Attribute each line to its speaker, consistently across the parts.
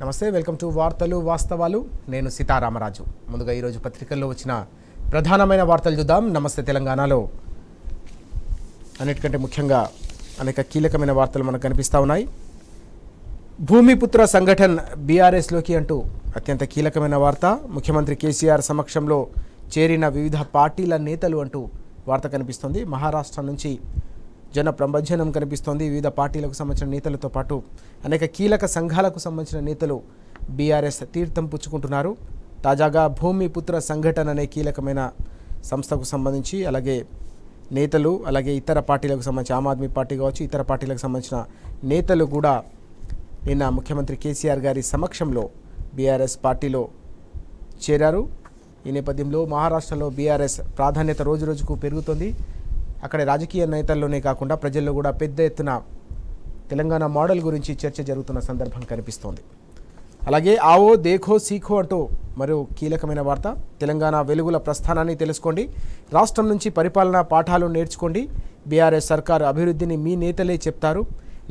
Speaker 1: నమస్తే welcome to వార్తలు వాస్తవాలు నేను సీతారామరాజు ముందుగా ఈరోజు పత్రికల్లో వచ్చిన ప్రధానమైన వార్తలు చూద్దాం నమస్తే తెలంగాణలో అన్నిటికంటే ముఖ్యంగా అనేక కీలకమైన వార్తలు మనకు కనిపిస్తూ ఉన్నాయి భూమిపుత్ర సంఘటన్ బీఆర్ఎస్లోకి అంటూ అత్యంత కీలకమైన వార్త ముఖ్యమంత్రి కేసీఆర్ సమక్షంలో చేరిన వివిధ పార్టీల నేతలు అంటూ వార్త కనిపిస్తుంది మహారాష్ట్ర నుంచి జన ప్రభజనం కనిపిస్తోంది వివిధ పార్టీలకు సంబంధించిన నేతలతో పాటు అనేక కీలక సంఘాలకు సంబంధించిన నేతలు బీఆర్ఎస్ తీర్థం పుచ్చుకుంటున్నారు తాజాగా భూమిపుత్ర సంఘటన అనే కీలకమైన సంస్థకు సంబంధించి అలాగే నేతలు అలాగే ఇతర పార్టీలకు సంబంధించి ఆమ్ ఆద్మీ పార్టీ కావచ్చు ఇతర పార్టీలకు సంబంధించిన నేతలు కూడా నిన్న ముఖ్యమంత్రి కేసీఆర్ గారి సమక్షంలో బీఆర్ఎస్ పార్టీలో చేరారు ఈ నేపథ్యంలో మహారాష్ట్రలో బీఆర్ఎస్ ప్రాధాన్యత రోజురోజుకు పెరుగుతోంది అక్కడ రాజకీయ నేతల్లోనే కాకుండా ప్రజల్లో కూడా పెద్ద ఎత్తున తెలంగాణ మోడల్ గురించి చర్చ జరుగుతున్న సందర్భం కనిపిస్తోంది అలాగే ఆవో దేఖో సీఖో అంటూ మరో కీలకమైన వార్త తెలంగాణ వెలుగుల ప్రస్థానాన్ని తెలుసుకోండి రాష్ట్రం నుంచి పరిపాలనా పాఠాలు నేర్చుకోండి బీఆర్ఎస్ సర్కారు అభివృద్ధిని మీ నేతలే చెప్తారు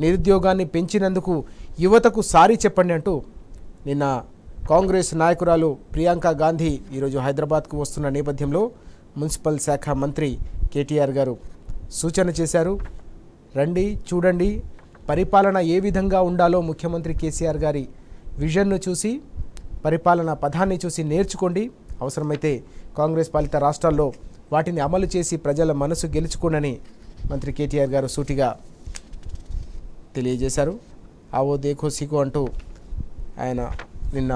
Speaker 1: నిరుద్యోగాన్ని పెంచినందుకు యువతకు సారీ చెప్పండి అంటూ నిన్న కాంగ్రెస్ నాయకురాలు ప్రియాంక గాంధీ ఈరోజు హైదరాబాద్కు వస్తున్న నేపథ్యంలో మున్సిపల్ శాఖ మంత్రి కేటీఆర్ గారు సూచన చేశారు రండి చూడండి పరిపాలన ఏ విధంగా ఉండాలో ముఖ్యమంత్రి కేసీఆర్ గారి విజన్ను చూసి పరిపాలన పథాన్ని చూసి నేర్చుకోండి అవసరమైతే కాంగ్రెస్ పాలిత రాష్ట్రాల్లో వాటిని అమలు చేసి ప్రజల మనసు గెలుచుకోనని మంత్రి కేటీఆర్ గారు సూటిగా తెలియజేశారు ఆవో దేఖో సీకో అంటూ ఆయన నిన్న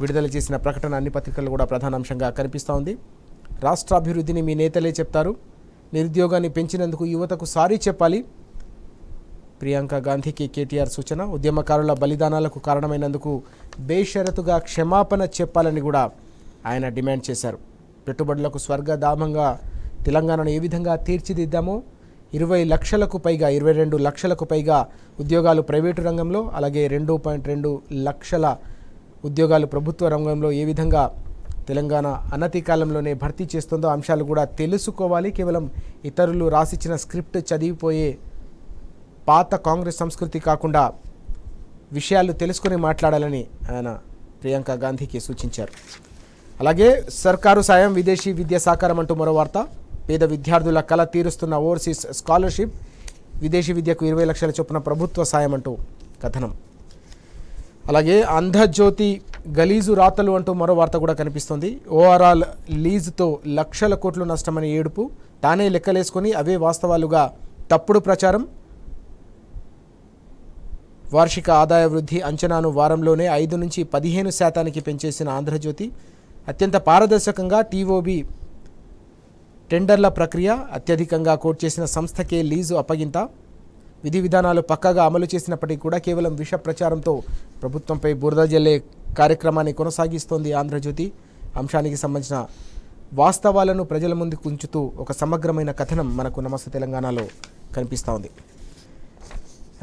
Speaker 1: విడుదల చేసిన ప్రకటన అన్ని పత్రికలు కూడా ప్రధానాంశంగా కనిపిస్తూ ఉంది రాష్ట్రాభివృద్ధిని మీ నేతలే చెప్తారు నిరుద్యోగాన్ని పెంచినందుకు యువతకు సారీ చెప్పాలి ప్రియాంక గాంధీకి కేటీఆర్ సూచన ఉద్యమకారుల బలిదానాలకు కారణమైనందుకు బేషరతుగా క్షమాపణ చెప్పాలని కూడా ఆయన డిమాండ్ చేశారు పెట్టుబడులకు స్వర్గధామంగా తెలంగాణను ఏ విధంగా తీర్చిదిద్దామో ఇరవై లక్షలకు పైగా ఇరవై రెండు లక్షలకు పైగా ఉద్యోగాలు ప్రైవేటు రంగంలో అలాగే రెండు పాయింట్ రెండు లక్షల ఉద్యోగాలు ప్రభుత్వ రంగంలో ఏ విధంగా తెలంగాణ అనతి కాలంలోనే భర్తీ చేస్తుందో అంశాలు కూడా తెలుసుకోవాలి కేవలం ఇతరులు రాసిచ్చిన స్క్రిప్ట్ చదివిపోయే పాత కాంగ్రెస్ సంస్కృతి కాకుండా విషయాలు తెలుసుకొని మాట్లాడాలని ఆయన ప్రియాంక గాంధీకి సూచించారు అలాగే సర్కారు సాయం విదేశీ విద్యా సాకారం అంటూ మరో వార్త పేద విద్యార్థుల కళ తీరుస్తున్న ఓవర్సీస్ స్కాలర్షిప్ విదేశీ విద్యకు ఇరవై లక్షల చొప్పున ప్రభుత్వ సాయం అంటూ కథనం అలాగే అంధజ్యోతి గలీజు రాతలు అంటూ మరో వార్త కూడా కనిపిస్తుంది ఓఆర్ఆల్ లీజుతో లక్షల కోట్లు నష్టమని ఏడుపు తానే లెక్కలేసుకొని అవే వాస్తవాలుగా తప్పుడు ప్రచారం వార్షిక ఆదాయ వృద్ధి అంచనాను వారంలోనే ఐదు నుంచి పదిహేను శాతానికి పెంచేసిన ఆంధ్రజ్యోతి అత్యంత పారదర్శకంగా టీఓబి టెండర్ల ప్రక్రియ అత్యధికంగా కోట్ చేసిన సంస్థకే లీజు అప్పగింత విధి విధానాలు పక్కగా అమలు చేసినప్పటికీ కూడా కేవలం విష ప్రచారంతో ప్రభుత్వంపై బురద జల్లే కార్యక్రమాన్ని కొనసాగిస్తోంది ఆంధ్రజ్యోతి అంశానికి సంబంధించిన వాస్తవాలను ప్రజల ముందుకు ఉంచుతూ ఒక సమగ్రమైన కథనం మనకు నమస్తే తెలంగాణలో కనిపిస్తూ ఉంది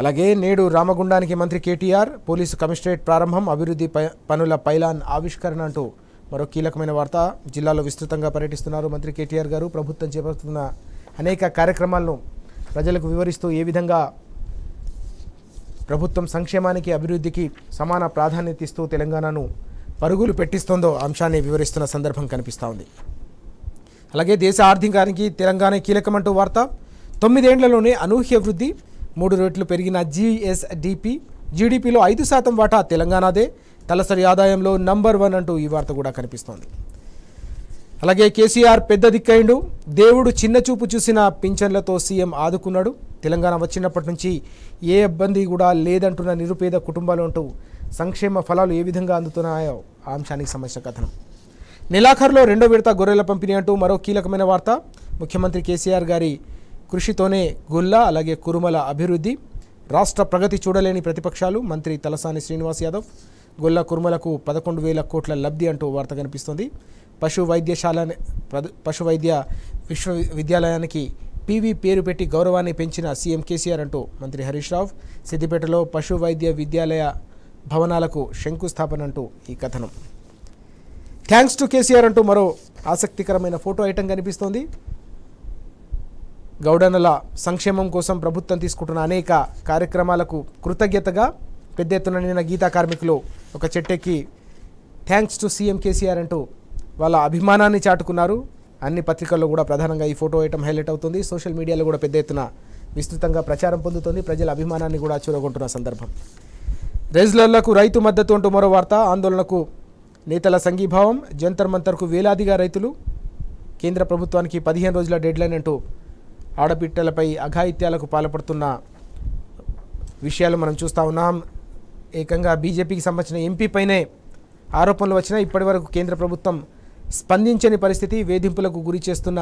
Speaker 1: అలాగే నేడు రామగుండానికి మంత్రి కేటీఆర్ పోలీసు కమిషనరేట్ ప్రారంభం అభివృద్ధి పనుల పైలాన్ ఆవిష్కరణ అంటూ మరో కీలకమైన వార్త జిల్లాలో విస్తృతంగా పర్యటిస్తున్నారు మంత్రి కేటీఆర్ గారు ప్రభుత్వం చేపడుతున్న అనేక కార్యక్రమాలను ప్రజలకు వివరిస్తూ ఏ విధంగా ప్రభుత్వం సంక్షేమానికి అభివృద్ధికి సమాన ప్రాధాన్యత ఇస్తూ తెలంగాణను పరుగులు పెట్టిస్తోందో అంశాన్ని వివరిస్తున్న సందర్భం కనిపిస్తూ ఉంది అలాగే దేశ ఆర్థికానికి తెలంగాణ కీలకమంటూ వార్త తొమ్మిదేండ్లలోనే అనూహ్య వృద్ధి మూడు రెట్లు పెరిగిన జిఎస్డిపి జీడిపిలో ఐదు శాతం వాటా తెలంగాణదే తలసరి ఆదాయంలో నంబర్ వన్ అంటూ ఈ వార్త కూడా కనిపిస్తోంది అలాగే కేసీఆర్ పెద్ద దిక్కైండు దేవుడు చిన్న చూపు చూసిన పింఛన్లతో సీఎం ఆదుకున్నాడు తెలంగాణ వచ్చినప్పటి నుంచి ఏ ఇబ్బంది కూడా లేదంటున్న నిరుపేద కుటుంబాలు అంటూ సంక్షేమ ఫలాలు ఏ విధంగా అందుతున్నాయో ఆ అంశానికి సంబంధించిన కథనం నెలాఖరులో రెండో విడత గొర్రెల పంపిణీ అంటూ మరో కీలకమైన వార్త ముఖ్యమంత్రి కేసీఆర్ గారి కృషితోనే గుల్ల అలాగే కురుమల అభివృద్ధి రాష్ట్ర ప్రగతి చూడలేని ప్రతిపక్షాలు మంత్రి తలసాని శ్రీనివాస్ యాదవ్ గుల్ల కురుమలకు పదకొండు వేల కోట్ల లబ్ధి అంటూ వార్త కనిపిస్తుంది పశు వైద్యశాల పశు వైద్య విశ్వవిద్యాలయానికి పీవీ పేరు పెట్టి గౌరవాన్ని పెంచిన సీఎం కేసీఆర్ అంటూ మంత్రి హరీష్ రావు సిద్దిపేటలో పశు వైద్య విద్యాలయ భవనాలకు శంకుస్థాపన అంటూ ఈ కథనం థ్యాంక్స్ టు కేసీఆర్ అంటూ మరో ఆసక్తికరమైన ఫోటో ఐటెం కనిపిస్తోంది గౌడనల సంక్షేమం కోసం ప్రభుత్వం తీసుకుంటున్న అనేక కార్యక్రమాలకు కృతజ్ఞతగా పెద్ద ఎత్తున నిన్న గీతా కార్మికులు ఒక చెట్టెక్కి థ్యాంక్స్ టు సీఎం కేసీఆర్ అంటూ వాళ్ళ అభిమానాన్ని చాటుకున్నారు అన్ని పత్రికల్లో కూడా ప్రధానంగా ఈ ఫోటో ఐటమ్ హైలైట్ అవుతుంది సోషల్ మీడియాలో కూడా పెద్ద ఎత్తున విస్తృతంగా ప్రచారం పొందుతుంది ప్రజల అభిమానాన్ని కూడా చూరగొంటున్న సందర్భం రెజ్లర్లకు రైతు మద్దతు అంటూ మరో వార్త ఆందోళనకు నేతల సంఘీభావం జంతర్ మంతర్కు వేలాదిగా రైతులు కేంద్ర ప్రభుత్వానికి పదిహేను రోజుల డెడ్లైన్ అంటూ ఆడపిట్టలపై అఘాయిత్యాలకు పాల్పడుతున్న విషయాలు మనం చూస్తూ ఉన్నాం ఏకంగా బీజేపీకి సంబంధించిన ఎంపీపైనే ఆరోపణలు వచ్చినా ఇప్పటివరకు కేంద్ర ప్రభుత్వం స్పందించని పరిస్థితి వేధింపులకు గురి చేస్తున్న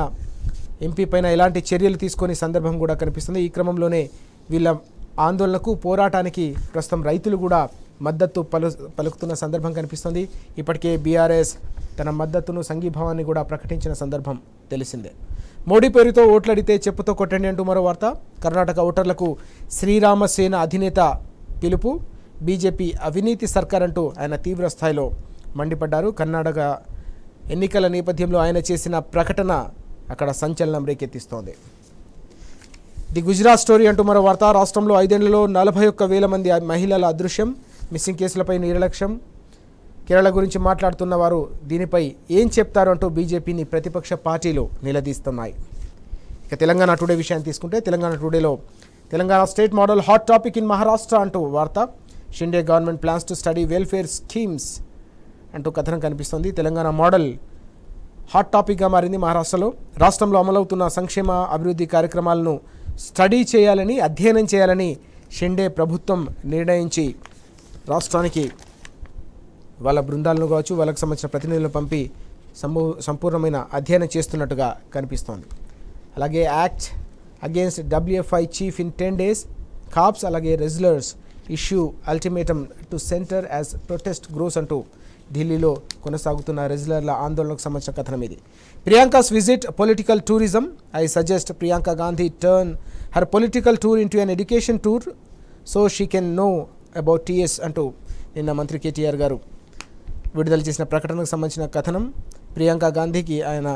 Speaker 1: ఎంపీ పైన ఎలాంటి చర్యలు తీసుకునే సందర్భం కూడా కనిపిస్తుంది ఈ క్రమంలోనే వీళ్ళ ఆందోళనకు పోరాటానికి ప్రస్తుతం రైతులు కూడా మద్దతు పలు పలుకుతున్న సందర్భం కనిపిస్తుంది ఇప్పటికే బీఆర్ఎస్ తన మద్దతును సంఘీభావాన్ని కూడా ప్రకటించిన సందర్భం తెలిసిందే మోడీ పేరుతో ఓట్లడితే చెప్పుతో కొట్టండి అంటూ మరో వార్త కర్ణాటక ఓటర్లకు శ్రీరామసేన అధినేత పిలుపు బీజేపీ అవినీతి సర్కార్ అంటూ ఆయన తీవ్ర స్థాయిలో మండిపడ్డారు కర్ణాటక ఎన్నికల నేపథ్యంలో ఆయన చేసిన ప్రకటన అక్కడ సంచలనం రేకెత్తిస్తోంది ది గుజరాత్ స్టోరీ అంటూ మరో వార్త రాష్ట్రంలో ఐదేళ్లలో నలభై ఒక్క వేల మంది మహిళల అదృశ్యం మిస్సింగ్ కేసులపై నిర్లక్ష్యం కేరళ గురించి మాట్లాడుతున్న వారు దీనిపై ఏం చెప్తారు అంటూ బీజేపీని ప్రతిపక్ష పార్టీలు నిలదీస్తున్నాయి ఇక తెలంగాణ టుడే విషయాన్ని తీసుకుంటే తెలంగాణ టుడేలో Telangana state model hot topic in Maharashtra అంటూ వార్త Shinde government plans to study welfare schemes అంటూ కథనం కనిపిస్తోంది తెలంగాణ మోడల్ హాట్ టాపిక్గా మారింది మహారాష్ట్రలో రాష్ట్రంలో అమలవుతున్న సంక్షేమ అభివృద్ధి కార్యక్రమాలను స్టడీ చేయాలని అధ్యయనం చేయాలని షెండే ప్రభుత్వం నిర్ణయించి రాష్ట్రానికి వాళ్ళ బృందాలను కావచ్చు వాళ్ళకు సంబంధించిన ప్రతినిధులను పంపి సంపూ సంపూర్ణమైన అధ్యయనం చేస్తున్నట్టుగా కనిపిస్తోంది అలాగే act against WFI chief in ten days cops అలాగే wrestlers issue ultimatum to centre as protest grows అంటూ ఢిల్లీలో కొనసాగుతున్న రెజ్యులర్ల ఆందోళనకు సంబంధించిన కథనం ఇది Priyanka's visit political tourism I suggest Priyanka Gandhi turn her political tour into an education tour so she can know about TS అంటూ నిన్న మంత్రి కేటీఆర్ గారు విడుదల చేసిన ప్రకటనకు సంబంధించిన కథనం ప్రియాంక గాంధీకి ఆయన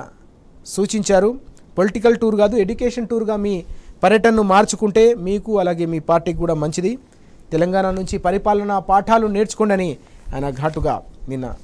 Speaker 1: సూచించారు పొలిటికల్ టూర్ కాదు ఎడ్యుకేషన్ టూర్గా మీ పర్యటనను మార్చుకుంటే మీకు అలాగే మీ పార్టీకి కూడా మంచిది తెలంగాణ నుంచి పరిపాలనా పాఠాలు నేర్చుకోండి आये घाट नि